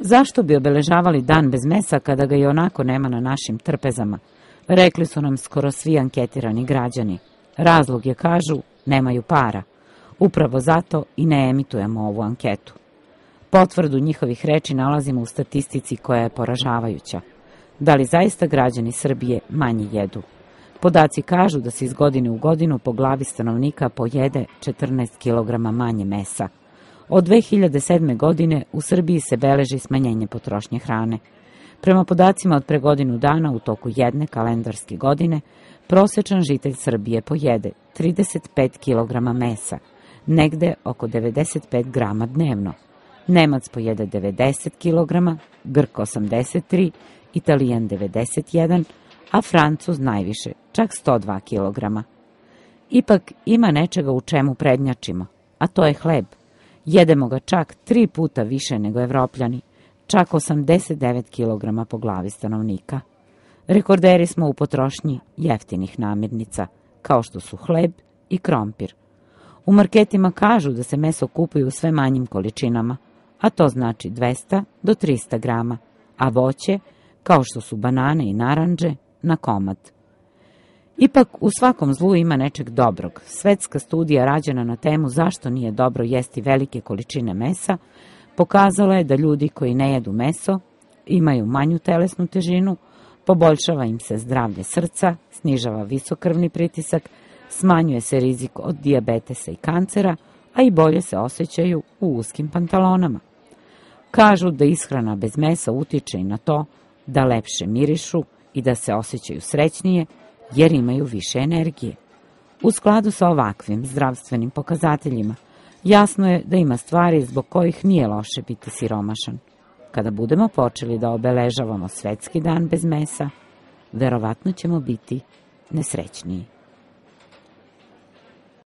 Zašto bi obeležavali dan bez mesa kada ga i onako nema na našim trpezama? Rekli su nam skoro svi anketirani građani. Razlog je, kažu, nemaju para. Upravo zato i ne emitujemo ovu anketu. Potvrdu njihovih reči nalazimo u statistici koja je poražavajuća. Da li zaista građani Srbije manje jedu? Podaci kažu da se iz godine u godinu po glavi stanovnika pojede 14 kg manje mesa. Od 2007. godine u Srbiji se beleži smanjenje potrošnje hrane. Prema podacima od pre godinu dana u toku jedne kalendarske godine, prosečan žitelj Srbije pojede 35 kg mesa, negde oko 95 g dnevno. Nemac pojede 90 kg, Grk 83, Italijan 91, a Francuz najviše, čak 102 kg. Ipak ima nečega u čemu prednjačimo, a to je hleb. Jedemo ga čak tri puta više nego evropljani, čak 89 kg po glavi stanovnika. Rekorderi smo u potrošnji jeftinih namirnica, kao što su hleb i krompir. U marketima kažu da se meso kupuje u sve manjim količinama, a to znači 200 do 300 grama, a voće, kao što su banane i naranđe, na komad. Ipak, u svakom zlu ima nečeg dobrog. Svetska studija rađena na temu zašto nije dobro jesti velike količine mesa pokazala je da ljudi koji ne jedu meso imaju manju telesnu težinu, poboljšava im se zdravlje srca, snižava visokrvni pritisak, smanjuje se rizik od dijabetesa i kancera, a i bolje se osjećaju u uskim pantalonama. Kažu da ishrana bez mesa utiče i na to da lepše mirišu i da se osjećaju srećnije, jer imaju više energije. U skladu sa ovakvim zdravstvenim pokazateljima, jasno je da ima stvari zbog kojih nije loše biti siromašan. Kada budemo počeli da obeležavamo svetski dan bez mesa, verovatno ćemo biti nesrećniji.